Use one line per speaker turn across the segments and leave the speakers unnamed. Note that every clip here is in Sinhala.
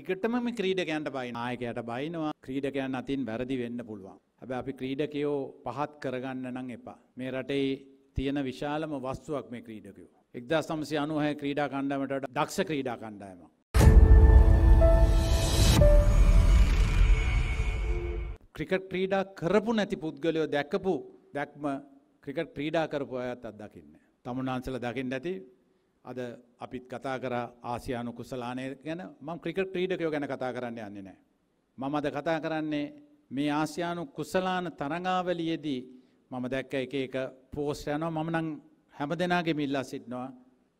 ඉකටම ක්‍රීඩකයන්ට බයි නායකයට බයිනවා ක්‍රීඩකයන් අතින් වැරදි වෙන්න පුළුවන්. හැබැ අපි ක්‍රීඩකයෝ පහත් කරගන්න නං එපා. මේ රටේ තියෙන විශාලම වස්තුවක් මේ ක්‍රීඩකයෝ. එක්දා සම්සි අනුහය ක්‍රීඩා කණ්ඩමට දක්ෂ ක්‍රීඩා කණ්ඩායම. ක්‍රිකට් ක්‍රීඩා කරපු නැති පුද්ගලයෝ දැක්කපු දැක්ම ක්‍රිකට් ක්‍රීඩා කරපු අයත් අත්දකින්න. තමුණාන්සල දකිින් නැති අද අපිත් කතා කර ආසියානු කුසලානය ගැන මං ක්‍රිකට් ක්‍රීඩකයෝ ගැන කතා කරන්න යන්නේ නෑ. මම අද කතා කරන්නේ මේ ආසියානු කුසලාන තරඟාවලියේදී මම දැක්ක එක එක පෝස්ට් යනවා මම නම් හැම දෙනාගේ මිල්ලා සිටනවා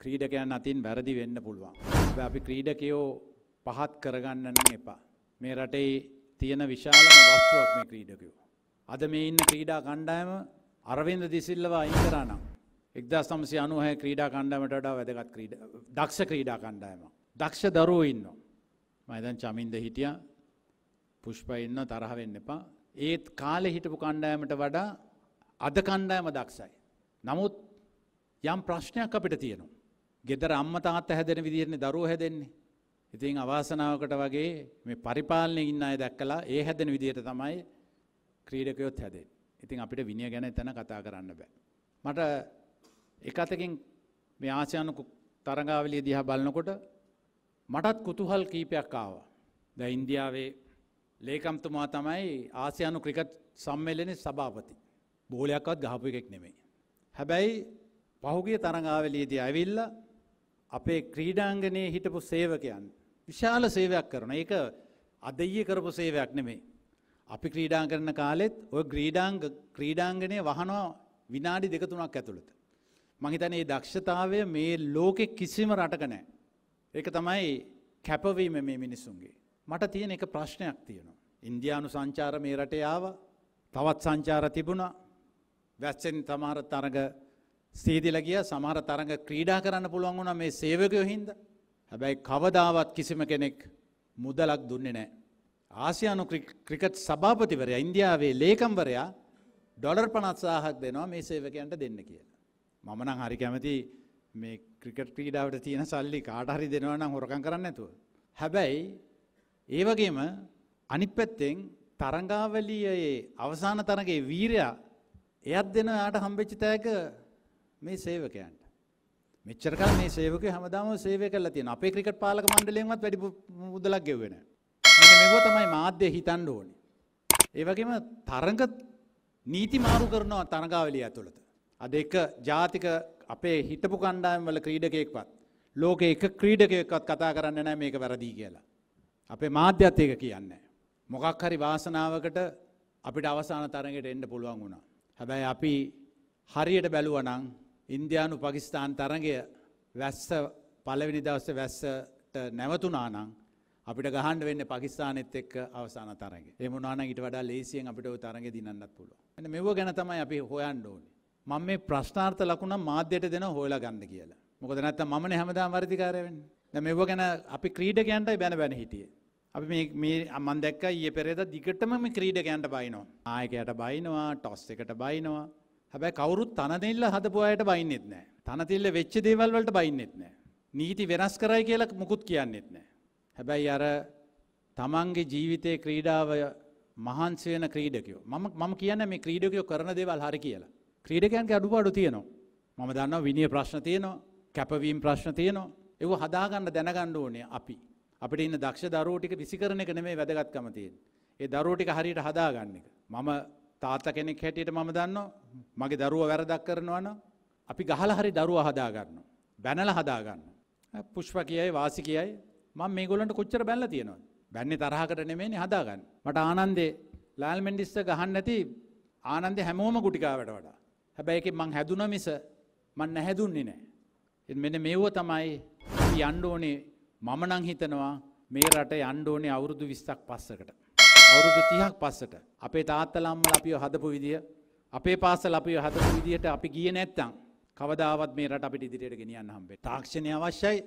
ක්‍රීඩකයන් අතින් වැරදි වෙන්න පුළුවන්. අපි ක්‍රීඩකයෝ පහත් කරගන්න නම් එපා. මේ රටේ තියෙන විශාලම වස්තුවක් මේ ක්‍රීඩකයෝ. අද මේ ඉන්න ක්‍රීඩා කණ්ඩායම අරවින්ද දිසිල්ලව අයින් කරා නම් එක්දස් තමසේ අනුවහ ක්‍රීඩා කණ්ඩමට වඩා වැදගත් ක්‍රීඩ දක්ෂ ක්‍රීඩා කණ්ඩායම. දක්ෂ දරුවෝ ඉන්න. මයිදන් චමින්ද හිටිය පුෂ්ප ඉන්න තරහවෙන්න එපා. ඒත් කාලෙ හිටපු කණ්ඩායමට වඩා අද කණ්ඩායම දක්ෂයි. නමුත් යම් ප්‍රශ්නයක් අපිට තියෙනවා. ගෙදර අම්ම තාත්ත හැදෙන විදිරන්නේ දරුව හැදෙන්නේ. ඉතින් අවාසනාවකට වගේ මේ පරිපාලනය ඉන්න අය දැක්කලා ඒ හැදෙන විදියට තමයි ක්‍රීඩකයොත් හැදෙන්. ඉතින් අපිට විනිය ගැන එතන කතා කරන්න බෑ. මට එක අතකින් මේ ආසියානු තරගාවලිය දිහා බලනකොට මටත් කුතුහල් කීපයක් ආවා. ද ඉන්දියාවේ ලේකම්තුමා තමයි ආසියානු ක්‍රිකට් සම්මෙලනෙ සභාපති. බෝලයක්වත් ගහපු එකෙක් නෙමෙයි. හැබැයි පහුගිය තරගාවලියේදී ඇවිල්ල අපේ ක්‍රීඩාංගනයේ හිටපු සේවකයන් විශාල සේවයක් කරන. ඒක අදයිය කරපු සේවයක් නෙමෙයි. අපි ක්‍රීඩා කරන කාලෙත් ඔය ක්‍රීඩාංග ක්‍රීඩාංගනය වහනවා විනාඩි දෙක තුනක් ඇතුළත. මං හිතන්නේ මේ දක්ෂතාවය මේ ලෝකෙ කිසිම රටක නැහැ. ඒක තමයි කැපවීම මේ මිනිසුන්ගේ. මට තියෙන එක ප්‍රශ්නයක් තියෙනවා. ඉන්දියානු සංචාර මේ රටේ ආවා. තවත් සංචාර තිබුණා. වැස්සෙන් තමාර තරඟ සීදිලා ගියා. සමහර තරඟ ක්‍රීඩා කරන්න පුළුවන් වුණා මේ සේවකයෝ හින්දා. හැබැයි කවදාවත් කිසිම කෙනෙක් මුදලක් දුන්නේ නැහැ. ආසියානු ක්‍රිකට් සභාපතිවරයා ඉන්දියාවේ ලේකම්වරයා ඩොලර් 50000ක් දෙනවා මේ සේවකයන්ට දෙන්න කියලා. මම නම් හරි කැමති මේ ක්‍රිකට් ක්‍රීඩාවට තියෙන සල්ලි කාට හරි දෙනවා නම් හොරකම් කරන්න නැතුව. හැබැයි ඒ වගේම අනිත් පැත්තෙන් තරංගාවලියේ අවසාන තරගයේ වීරයා එයත් දෙන යාට හම්බෙච්ච තෑග මේ සේවකයන්ට. මෙච්චර කල් මේ සේවකයෝ හැමදාම සේවය කරලා තියෙනවා. අපේ ක්‍රිකට් පාලක මණ්ඩලයෙන්වත් වැඩි මුදලක් ගෙව්වේ නැහැ. මෙන්න මේව තමයි මාධ්‍ය හිතන්න ඕනේ. ඒ වගේම තරඟ නීති මාරු කරනවා තරඟාවලිය ඇතුළත. අද එක ජාතික අපේ හිටපු කණ්ඩායම් වල ක්‍රීඩකයෙක්වත් ලෝකේ එක ක්‍රීඩකයෙක්වත් කතා කරන්නේ නැහැ මේක වැරදි කියලා. අපේ මාධ්‍යත් ඒක කියන්නේ. මොකක් හරි වාසනාවකට අපිට අවසාන තරඟයට එන්න පුළුවන් වුණා. හැබැයි අපි හරියට බැලුවා නම් ඉන්දියානු පාකිස්තාන් තරඟය වැස්ස පළවෙනි දවසේ වැස්සට නැවතුණා නම් අපිට ගහන්න වෙන්නේ පාකිස්තානෙත් එක්ක අවසාන තරඟය. එහෙම වුණා නම් ඊට වඩා ලේසියෙන් අපිට ওই තරඟය දිනන්නත් පුළුවන්. මෙන්න මෙව ගැන තමයි අපි හොයන්න ඕනේ. මම මේ ප්‍රශ්නාර්ථ ලකුණ මාධ්‍යයට දෙන හොයලා ගන්න කියලා. මොකද නැත්තම් මමනේ හැමදාම වර්ධිකාරය වෙන්නේ. දැන් මේව ගැන අපි ක්‍රීඩකයන්ටයි බැන බැන හිටියේ. අපි මේ මේ මම දැක්කා ඊයේ පෙරේදා දිගටම මේ ක්‍රීඩකයන්ට බයිනවා. ආයකයට බයිනවා, ටොස් එකට බයිනවා. හැබැයි කවුරුත් තනතිල්ල හදපු අයට බයින්නෙත් නැහැ. තනතිල්ල වෙච්ච දේවල් වලට බයින්නෙත් නැහැ. නීති වෙනස් කරයි කියලා මුකුත් කියන්නෙත් නැහැ. හැබැයි අර තමන්ගේ ජීවිතයේ ක්‍රීඩාව මහන්සි වෙන ක්‍රීඩකයෝ. මම මම කියන්නේ මේ ක්‍රීඩකයෝ කරන දේවල් හරි කියලා. ක්‍රීඩකයන්ගේ අඩුපාඩු තියෙනවා. මම දන්නවා විනය ප්‍රශ්න තියෙනවා, කැපවීම ප්‍රශ්න තියෙනවා. ඒව හදාගන්න දැනගන්න ඕනේ අපි. අපිට ඉන්න දක්ෂ දරුවෝ ටික විසිකරන එක නෙමෙයි වැදගත්කම තියෙන්නේ. ඒ දරුවෝ ටික හරියට හදාගන්න එක. මම තාත්තා කෙනෙක් හැටියට මම දන්නවා මගේ දරුවා වැරදක් කරනවා නම් අපි ගහලා හරි දරුවා හදාගන්නවා. බැනලා හදාගන්නවා. පුෂ්ප කියයි වාසි කියයි මම මේගොල්ලන්ට කොච්චර බැනලා තියෙනවද? බැන්නේ තරහකට නෙමෙයිනේ හදාගන්නේ. මට ආනන්දේ ලෑල් මෙන්ඩිස්ස ගහන්න නැති ආනන්දේ හැමෝම ගුටිකාවට වඩා හැබැයි එකේ මං හැදුන මිස මං නැහැදුන්නේ නැහැ. මෙන්න මෙව්ව තමයි අපි යන්න ඕනේ මම නම් හිතනවා මේ රට යන්න ඕනේ අවුරුදු 20ක් පස්සකට. අවුරුදු 30ක් පස්සට. අපේ තාත්තලා අම්මලා අපිව හදපු විදිය, අපේ පාසල අපිව හදපු විදියට අපි ගියේ නැත්තම් කවදාවත් මේ රට අපිට ඉදිරියට ගෙනියන්න හම්බෙන්නේ. තාක්ෂණය අවශ්‍යයි.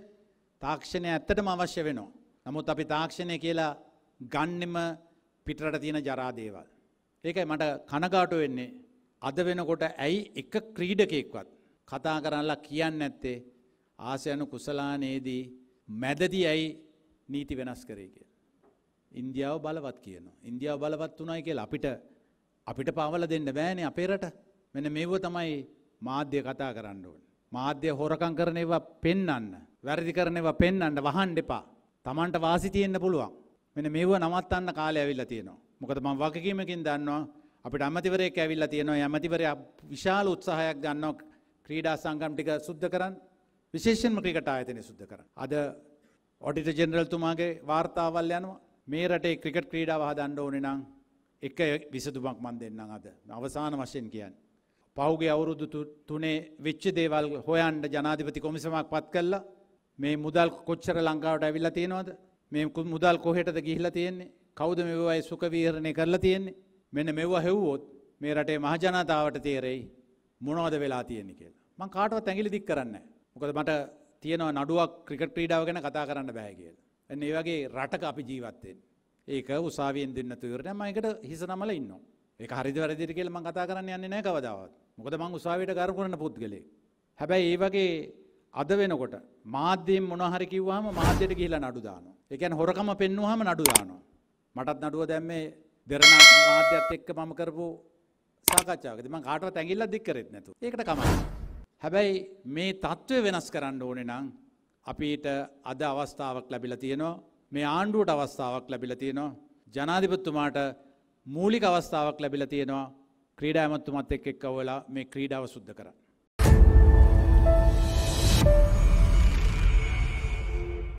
තාක්ෂණය ඇත්තටම අවශ්‍ය වෙනවා. නමුත් අපි තාක්ෂණය කියලා ගන්නෙම පිටරට තියෙන ජරා දේවල්. ඒකයි මට කනගාටු වෙන්නේ අද වෙනකොට ඇයි එක ක්‍රීඩකෙක්වත් කතා කරන්නලා කියන්න ඇත්තේ ආසයනු කුසලානයේදී මැදදි ඇයි නීති වෙනස් කරේ කිය. ඉන්දියාව බලවත් කියන. ඉන්දියාව බලවත් වනායි කියල අපිට අපිට පවල දෙන්න බෑනෙ අපේරට මෙන මේව තමයි මාධ්‍ය කතා කරන්න ඕන. මාධ්‍ය හොරකං කරන ඒවා පෙන්නන්න. වැරදි කරන ඒවා පෙන්නන්න වහන් එපා. Tamanට වාසි තියෙන්න පුළුවන්. මෙන්න මේව නවත්තන්න කාලය ඇවිල්ලා තියෙනවා. මොකද මම වගකීමකින් දන්නවා අපිට අමතිවරයෙක් ඇවිල්ලා තියෙනවා. ඇමතිවරයා විශාල උත්සාහයක් ගන්නවා ක්‍රීඩා සංගම් ටික සුද්ධ කරන්න. විශේෂයෙන්ම ක්‍රිකට් ආයතනය සුද්ධ කරන්න. අද ඔඩිට ජෙනරල්තුමාගේ වාර්තාවල් යනවා. මේ රටේ ක්‍රිකට් ක්‍රීඩාව හදන්න ඕනේ නම් එක විසඳුමක් මන් දෙන්නම් අද. අවසාන වශයෙන් කියන්නේ. පහුගේ අවුරුදු තුනේ වෙච්ච දේවල් හොයන්න ජනාධිපති කොමිසමක් පත් කළා. මේ මුදල් කොච්චර ලංකාවට ඇවිල්ලා තියෙනවද? මේ මුදල් කොහෙටද ගිහිල්ලා තියෙන්නේ? කවුද මේවයි සුඛ විහරණය කරලා තියෙන්නේ? මෙන්න මෙව්වා හෙව්වොත් මේ රටේ මහජනතාවට තේරෙයි මොනවද වෙලා තියෙන්නේ කියලා. මං කාටවත් ඇඟිලි දික් කරන්නේ නැහැ. මොකද මට තියෙනවා නඩුවක් ක්‍රිකට් ක්‍රීඩාව ගැන කතා කරන්න බෑ කියලා. එන්න ඒ වගේ රටක අපි ජීවත් වෙන්නේ. ඒක උසාවියෙන් දෙන්න තුරනේ මම ඒකට හිස නමලා ඉන්නවා. ඒක හරිද වැරදිද කියලා මං කතා කරන්න යන්නේ නැහැ කවදාවත්. මොකද මං උසාවියට කරු කරන පුද්ගලෙක්. හැබැයි ඒ වගේ අද වෙනකොට මාධ්‍යයෙන් මොනවා හරි කිව්වහම මාධ්‍යයට ගිහිල්ලා නඩු දානවා. ඒ කියන්නේ හොරකම පෙන්වුවාම නඩු දානවා. මටත් නඩුව දැම්මේ දෙරණ මාධ්‍යත් එක්ක මම කරපු සාකච්ඡාවකදී මම කාටවත් ඇඟිල්ලක් දික් කරෙත් නැතු. ඒකට කමක් හැබැයි මේ தત્ත්වය වෙනස් කරන්න ඕනේ නම් අපිට අද අවස්ථාවක් ලැබිලා තියෙනවා. මේ ආණ්ඩුවට අවස්ථාවක් ලැබිලා තියෙනවා. ජනාධිපතිතුමාට මූලික අවස්ථාවක් ලැබිලා තියෙනවා. ක්‍රීඩා ඇමතුමත් එක්ක එක්ක වෙලා මේ ක්‍රීඩාව සුද්ධ කරන්න.